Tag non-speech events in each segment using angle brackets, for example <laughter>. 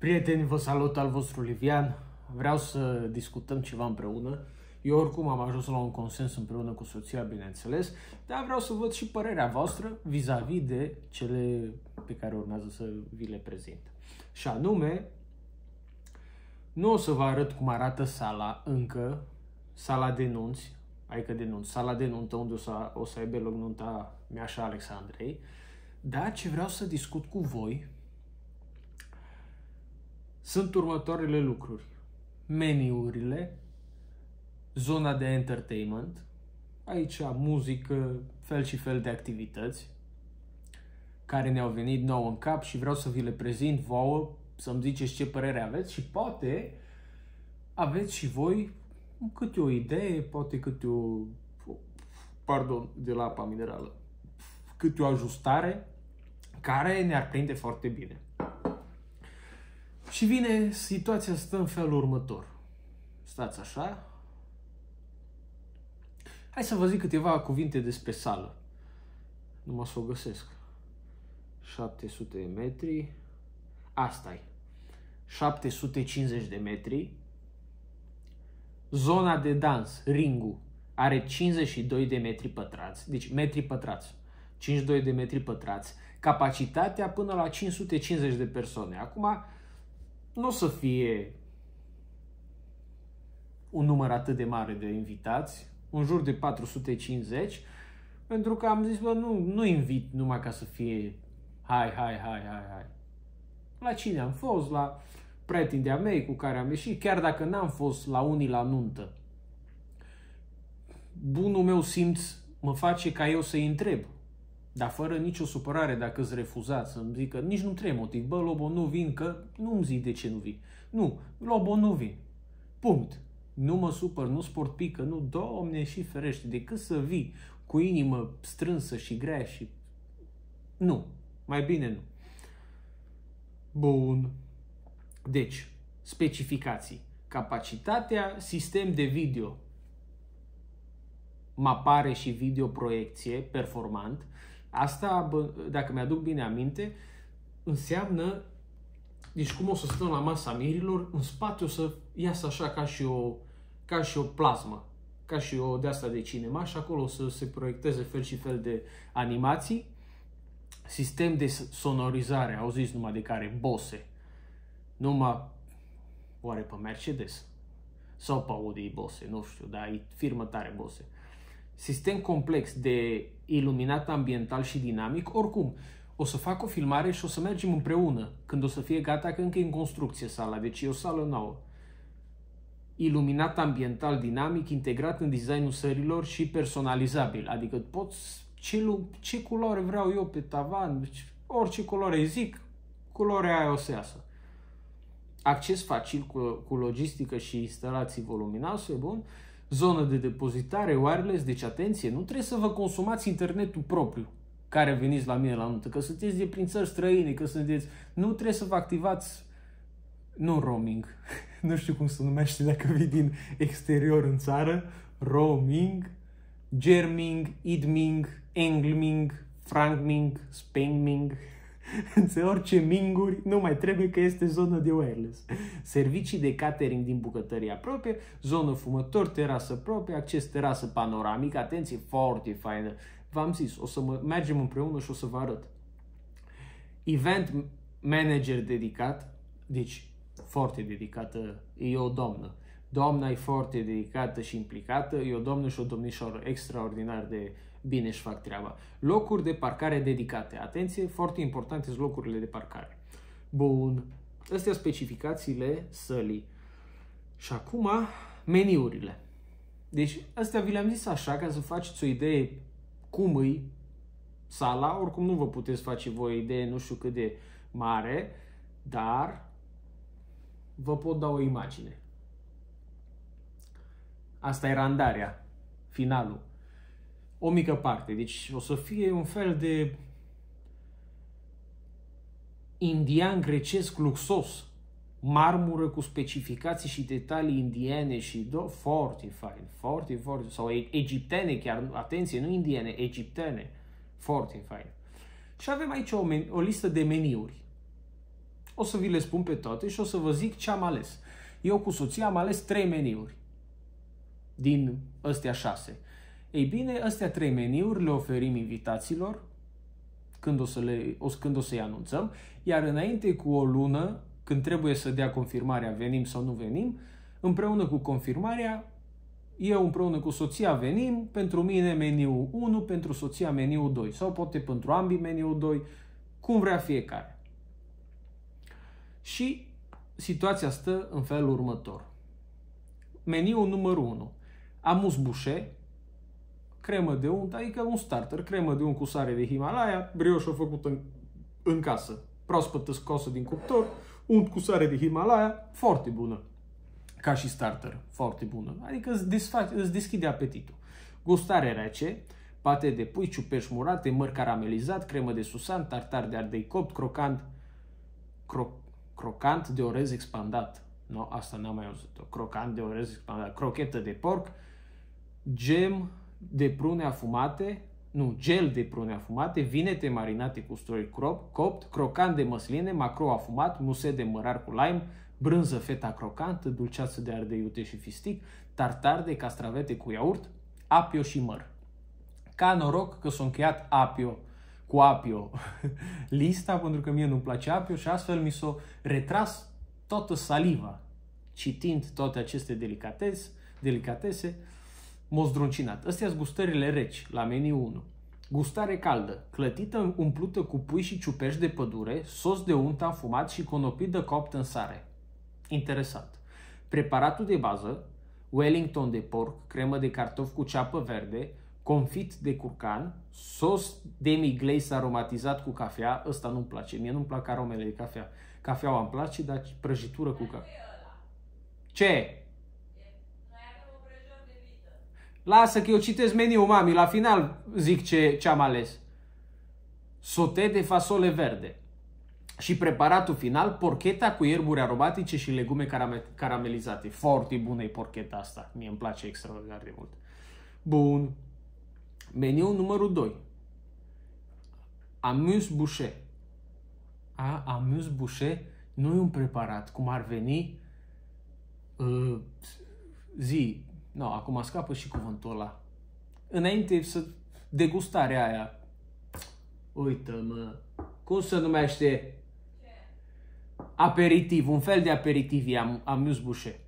Prieteni, vă salut al vostru Livian. Vreau să discutăm ceva împreună. Eu oricum am ajuns la un consens împreună cu soția, bineînțeles, dar vreau să văd și părerea voastră vis-a-vis de cele pe care urmează să vi le prezint. Și anume, nu o să vă arăt cum arată sala încă, sala de nunți, adică de nunți, sala de nuntă unde o să, o să aibă loc nunta mea și Alexandrei, dar ce vreau să discut cu voi sunt următoarele lucruri. Meniurile, zona de entertainment, aici muzică, fel și fel de activități, care ne-au venit nou în cap și vreau să vi le prezint vouă, să-mi ziceți ce părere aveți și poate aveți și voi câte o idee, poate câte o, pardon, de la apa minerală, câte o ajustare care ne-ar prinde foarte bine. Și vine situația stă în felul următor. Stați așa. Hai să vă zic câteva cuvinte despre sală. Nu să o găsesc. 700 de metri. asta e. 750 de metri. Zona de dans, ringul, are 52 de metri pătrați. Deci metri pătrați. 52 de metri pătrați. Capacitatea până la 550 de persoane. Acum, nu o să fie un număr atât de mare de invitați, în jur de 450, pentru că am zis, bă, nu, nu invit numai ca să fie hai, hai, hai, hai, hai. La cine am fost, la pretindea mei cu care am ieșit, chiar dacă n-am fost la unii la nuntă. Bunul meu simț mă face ca eu să-i întreb dar fără nicio supărare dacă îți refuzați să-mi zică, nici nu trebuie motiv, bă, Lobo, nu vin, că nu îmi zic de ce nu vii. Nu, Lobo, nu vin. Punct. Nu mă supăr, nu sport pică, nu, domne și ferește, decât să vii cu inimă strânsă și grea și... Nu, mai bine nu. Bun. Deci, specificații. Capacitatea, sistem de video, mapare și videoproiecție performant, Asta, dacă mi-aduc bine aminte, înseamnă deci cum o să stăm la masa mirilor, în spate o să iasă așa ca și o, ca și o plasmă, ca și o de asta de cinema și acolo o să se proiecteze fel și fel de animații, sistem de sonorizare, au zis numai de care, Bose, numai, oare pe Mercedes sau pe Audi Bose, nu știu, dar e firmă tare Bose. Uh, sistem complex de iluminat ambiental și dinamic, oricum, o să fac o filmare și o să mergem împreună, când o să fie gata, că încă e în construcție sala, deci e o sală nouă. Iluminat ambiental dinamic, integrat în designul sărilor și personalizabil, adică poți ce, ce culoare vreau eu pe tavan, deci orice culoare zic, culoarea aia o să iasă. Acces facil cu, cu logistică și instalații voluminoase, bun. Uh, zonă de depozitare wireless, deci atenție, nu trebuie să vă consumați internetul propriu care veniți la mine la nuntă, că sunteți de prin țări străine, că sunteți... Nu trebuie să vă activați nu roaming, <laughs> nu știu cum se numește dacă vii din exterior în țară, roaming, germing, idming, engling, frankming, spengming, <laughs> Înțe orice minguri, nu mai trebuie că este zonă de wireless. Servicii de catering din bucătăria proprie, zonă fumător, terasă proprie, acces terasă panoramică, atenție, foarte faină. V-am zis, o să mă, mergem împreună și o să vă arăt. Event manager dedicat, deci foarte dedicată, e o doamnă. Doamna e foarte dedicată și implicată, e o doamnă și o domnișoară extraordinar de uh, bine își fac treaba. Locuri de parcare dedicate. Atenție, foarte importante sunt locurile de parcare. Bun, astea specificațiile sălii. Și acum, meniurile. Deci, astea vi le-am zis așa, ca să faceți o idee cum îi sala, oricum nu vă puteți face voi o idee nu știu cât de mare, dar vă pot da o imagine. Asta e randarea, finalul o mică parte. Deci o să fie un fel de indian grecesc luxos, marmură cu specificații și detalii indiene și do, foarte fain, foarte, foarte, sau egiptene chiar, atenție, nu indiene, egiptene, foarte fain. Și avem aici o, men- o listă de meniuri. O să vi le spun pe toate și o să vă zic ce am ales. Eu cu soția am ales trei meniuri din astea șase. Ei bine, astea trei meniuri le oferim invitațiilor când o să, le, o, când o să-i anunțăm, iar înainte cu o lună, când trebuie să dea confirmarea venim sau nu venim, împreună cu confirmarea, eu împreună cu soția venim, pentru mine meniu 1, pentru soția meniu 2 sau poate pentru ambii meniu 2, cum vrea fiecare. Și situația stă în felul următor. meniu numărul 1. Amuz bușe, cremă de unt, adică un starter, cremă de unt cu sare de Himalaya, brioșă făcută în, în casă, proaspătă scosă din cuptor, unt cu sare de Himalaya, foarte bună. Ca și starter, foarte bună. Adică îți, desface, îți deschide apetitul. Gustare rece, pate de pui, ciuperci murate, măr caramelizat, cremă de susan, tartar de ardei copt, crocant, cro, crocant de orez expandat. No, asta n-am mai auzit-o. Crocant de orez expandat, crochetă de porc, gem de prune afumate, nu, gel de prune afumate, vinete marinate cu stroi crop, copt, crocan de măsline, macro afumat, muse de mărar cu lime, brânză feta crocantă, dulceață de ardei iute și fistic, tartar de castravete cu iaurt, apio și măr. Ca noroc că s-a încheiat apio cu apio <laughs> lista, pentru că mie nu-mi place apio și astfel mi s-a retras toată saliva citind toate aceste delicatese, delicatese Mozdruncinat. druncinat. Astea sunt gustările reci, la meniu 1. Gustare caldă, clătită umplută cu pui și ciuperci de pădure, sos de unt afumat și conopidă copt în sare. Interesant. Preparatul de bază, Wellington de porc, cremă de cartof cu ceapă verde, confit de curcan, sos demi glace aromatizat cu cafea, ăsta nu-mi place, mie nu-mi plac aromele de cafea. Cafeaua îmi place, dar prăjitură cu cafea. Ce? Lasă că eu citesc meniul mami, la final zic ce, ce am ales. Sote de fasole verde. Și preparatul final, porcheta cu ierburi aromatice și legume carame- caramelizate. Foarte bună e porcheta asta. Mie îmi place extraordinar de mult. Bun. Meniul numărul 2. Amuse bouche. A, amuse bouche nu e un preparat, cum ar veni uh, zi, nu, no, acum scapă și cuvântul ăla. Înainte să degustarea aia. Uită-mă, cum se numește aperitiv, un fel de aperitiv e am, amuse bușe.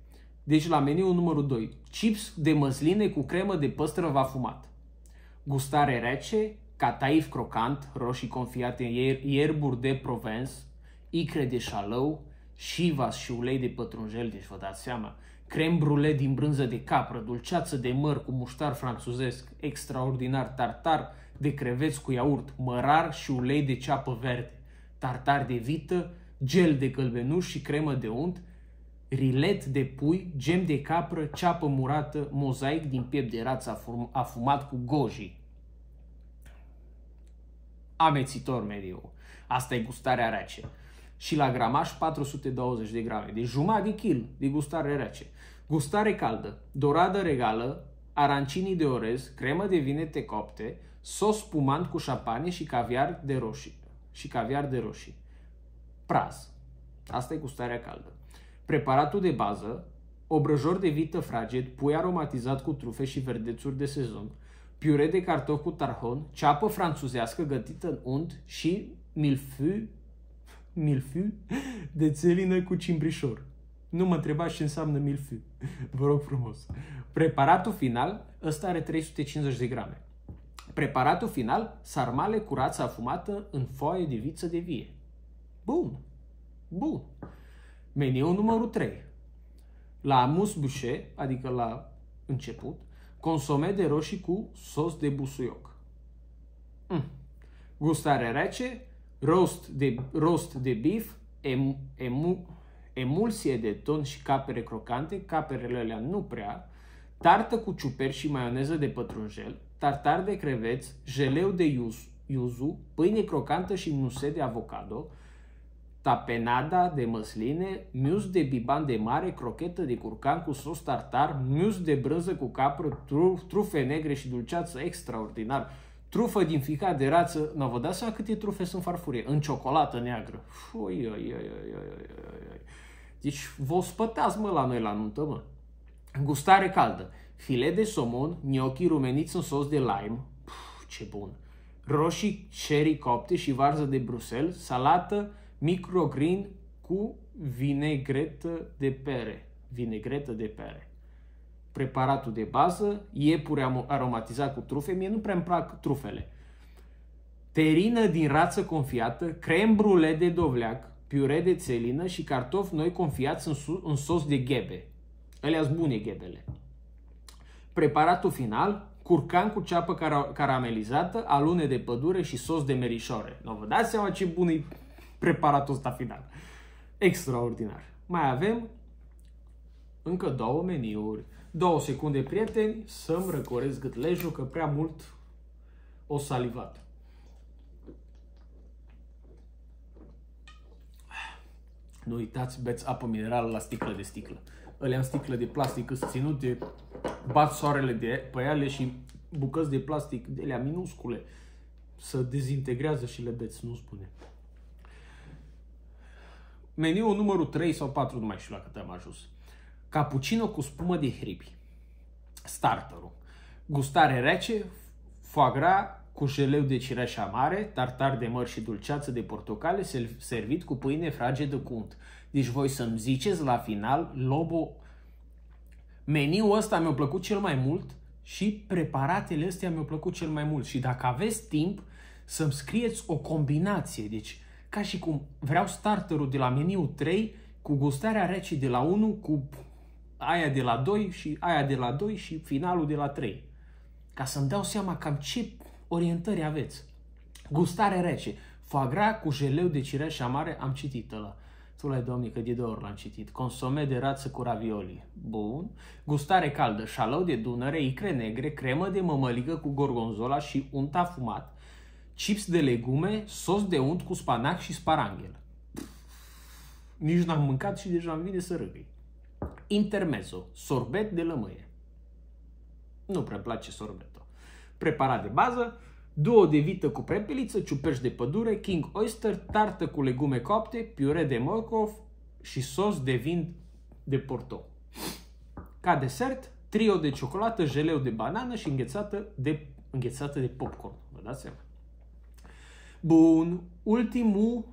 Deci la meniu numărul 2, chips de măsline cu cremă de va fumat. Gustare rece, cataif crocant, roșii confiate în ier- ierburi de Provence, icre de șalău, șivas și ulei de pătrunjel, deci vă dați seama crem brule din brânză de capră, dulceață de măr cu muștar franțuzesc, extraordinar tartar de creveți cu iaurt, mărar și ulei de ceapă verde, tartar de vită, gel de călbenuș și cremă de unt, rilet de pui, gem de capră, ceapă murată, mozaic din piept de rață afumat cu goji. Amețitor mediu. Asta e gustarea rece și la gramaj 420 de grame, de deci jumătate de kil de gustare rece. Gustare caldă, doradă regală, arancinii de orez, cremă de vinete copte, sos spumant cu șapanie și caviar de roșii. Și caviar de roșii. Praz. Asta e gustarea caldă. Preparatul de bază, obrăjor de vită fraged, pui aromatizat cu trufe și verdețuri de sezon, piure de cartof cu tarhon, ceapă franțuzească gătită în unt și milfiu milfiu de țelină cu cimbrișor. Nu mă întrebați ce înseamnă milfiu. Vă rog frumos. Preparatul final, ăsta are 350 de grame. Preparatul final, sarmale curață afumată în foaie de viță de vie. Bun. Bun. Meniu numărul 3. La amus bușe, adică la început, consome de roșii cu sos de busuioc. Mm. Gustare rece, roast de, roast de beef, em, emu, emulsie de ton și capere crocante, caperele alea nu prea, tartă cu ciuperci și maioneză de pătrunjel, tartar de creveți, jeleu de iuzu, yuzu, pâine crocantă și nuse de avocado, tapenada de măsline, mius de biban de mare, crochetă de curcan cu sos tartar, mius de brânză cu capră, trufe negre și dulceață extraordinar trufă din ficat de rață, nu vă dați seama câte trufe sunt farfurie, în ciocolată neagră. Ui, ui, ui, ui, ui. Deci vă spăteați, mă, la noi la nuntă, mă. Gustare caldă. File de somon, gnocchi rumeniți în sos de lime. Puh, ce bun. Roșii cherry copte și varză de Bruxelles, salată microgreen cu vinegretă de pere. Vinegretă de pere preparatul de bază, iepuri aromatizat cu trufe, mie nu prea îmi plac trufele. Terină din rață confiată, crem brule de dovleac, piure de țelină și cartofi noi confiați în, în sos de ghebe. Ele sunt bune ghebele. Preparatul final, curcan cu ceapă car caramelizată, alune de pădure și sos de merișoare. Nu vă dați seama ce bun e preparatul ăsta final. Extraordinar. Mai avem încă două meniuri. Două secunde, prieteni, să-mi răcoresc gâtlejul, că prea mult o salivat. Nu uitați, beți apă minerală la sticlă de sticlă. Ele în sticlă de plastic îți ținute, bat soarele de pe ele și bucăți de plastic de alea minuscule să dezintegrează și le beți, nu spune. Meniul numărul 3 sau 4, nu mai știu la cât am ajuns. Cappuccino cu spumă de hribi. Starterul. Gustare rece, foie gras cu jeleu de cireș amare, tartar de măr și dulceață de portocale servit cu pâine fragedă cu unt. Deci voi să-mi ziceți la final, Lobo, meniul ăsta mi-a plăcut cel mai mult și preparatele astea mi-au plăcut cel mai mult. Și dacă aveți timp să-mi scrieți o combinație, deci ca și cum vreau starterul de la meniu 3 cu gustarea rece de la 1 cu aia de la 2 și aia de la 2 și finalul de la 3. Ca să-mi dau seama cam ce orientări aveți. Gustare rece. Fagra cu jeleu de cireș amare am citit ăla. Tu l-ai, doamne, că de două ori l-am citit. Consome de rață cu ravioli. Bun. Gustare caldă, șalău de Dunăre, icre negre, cremă de mămăligă cu gorgonzola și unt afumat, chips de legume, sos de unt cu spanac și sparanghel. Nici n-am mâncat și deja îmi vine să râgâi intermezzo, sorbet de lămâie. Nu prea place sorbetul. Preparat de bază, două de vită cu prepeliță, ciuperci de pădure, king oyster, tartă cu legume copte, piure de morcov și sos de vin de porto. Ca desert, trio de ciocolată, jeleu de banană și înghețată de, înghețată de popcorn. Vă dați seama. Bun, ultimul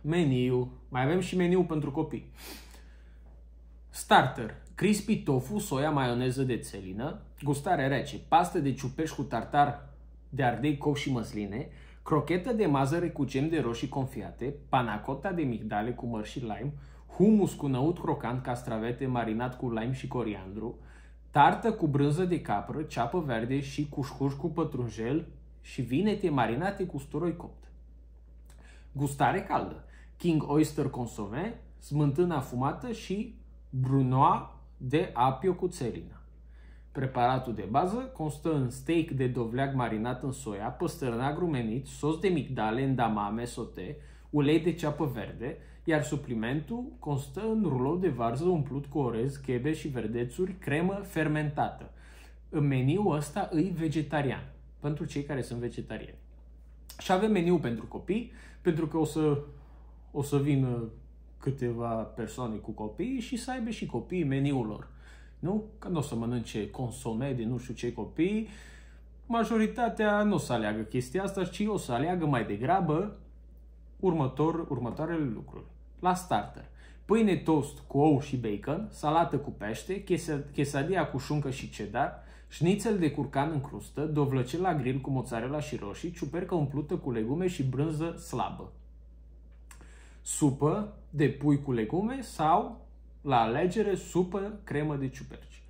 meniu. Mai avem și meniu pentru copii. Starter. Crispy tofu, soia, maioneză de țelină, gustare rece, pastă de ciuperci cu tartar de ardei, cop și măsline, crochetă de mazăre cu gem de roșii confiate, panacota de migdale cu măr și lime, humus cu năut crocant, castravete marinat cu lime și coriandru, tartă cu brânză de capră, ceapă verde și cușcuș cu pătrunjel și vinete marinate cu usturoi copt. Gustare caldă. King Oyster Consomme, smântână afumată și Brunoa de apio cu țelină. Preparatul de bază constă în steak de dovleac marinat în soia, păstărnac rumenit, sos de migdale, damame sote, ulei de ceapă verde, iar suplimentul constă în rulou de varză umplut cu orez, chebe și verdețuri, cremă fermentată. În meniul ăsta îi vegetarian, pentru cei care sunt vegetariani. Și avem meniu pentru copii, pentru că o să, o să vină câteva persoane cu copii și să aibă și copiii meniul lor. Nu? Că nu o să mănânce consome de nu știu ce copii. Majoritatea nu o să aleagă chestia asta, ci o să aleagă mai degrabă următor, următoarele lucruri. La starter, pâine toast cu ou și bacon, salată cu pește, chesadia cu șuncă și cedar, șnițel de curcan în crustă, dovlăcel la grill cu mozzarella și roșii, ciupercă umplută cu legume și brânză slabă supă de pui cu legume sau, la alegere, supă cremă de ciuperci.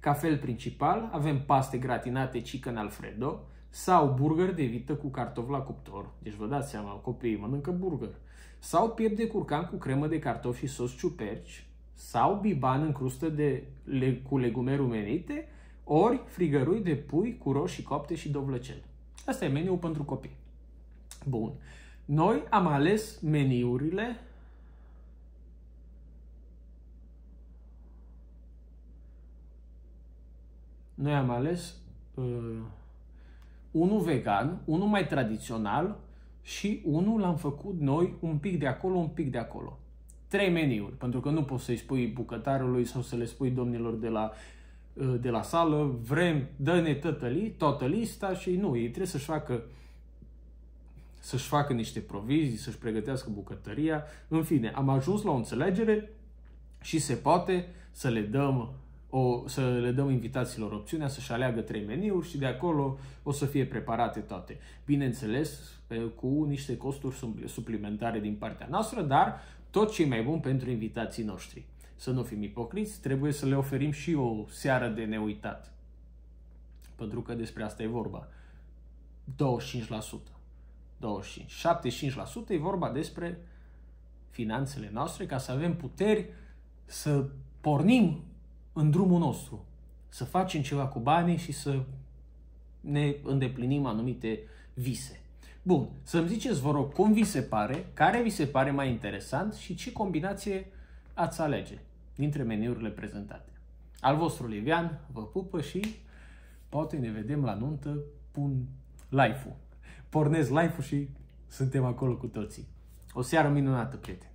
Ca fel principal avem paste gratinate chicken alfredo sau burger de vită cu cartofi la cuptor. Deci vă dați seama, copiii mănâncă burger. Sau piept de curcan cu cremă de cartofi și sos ciuperci sau biban în crustă de, le, cu legume rumenite ori frigărui de pui cu roșii copte și dovlăcel. Asta e meniul pentru copii. Bun. Noi am ales meniurile Noi am ales uh, unul vegan, unul mai tradițional și unul l-am făcut noi un pic de acolo, un pic de acolo. Trei meniuri, pentru că nu poți să-i spui bucătarului sau să le spui domnilor de la, uh, de la sală, vrem, dă-ne tătăli, toată lista și nu, ei trebuie să-și facă uh, să-și facă niște provizii, să-și pregătească bucătăria. În fine, am ajuns la o înțelegere și se poate să le dăm o, să le dăm invitațiilor opțiunea să-și aleagă trei meniuri și de acolo o să fie preparate toate. Bineînțeles, cu niște costuri suplimentare din partea noastră, dar tot ce e mai bun pentru invitații noștri. Să nu fim ipocriți, trebuie să le oferim și o seară de neuitat. Pentru că despre asta e vorba. 25%. 25. 75% e vorba despre finanțele noastre ca să avem puteri să pornim în drumul nostru, să facem ceva cu banii și să ne îndeplinim anumite vise. Bun, să-mi ziceți, vă rog, cum vi se pare, care vi se pare mai interesant și ce combinație ați alege dintre meniurile prezentate. Al vostru Livian vă pupă și poate ne vedem la nuntă, pun live-ul pornesc live-ul și suntem acolo cu toții. O seară minunată, prieteni!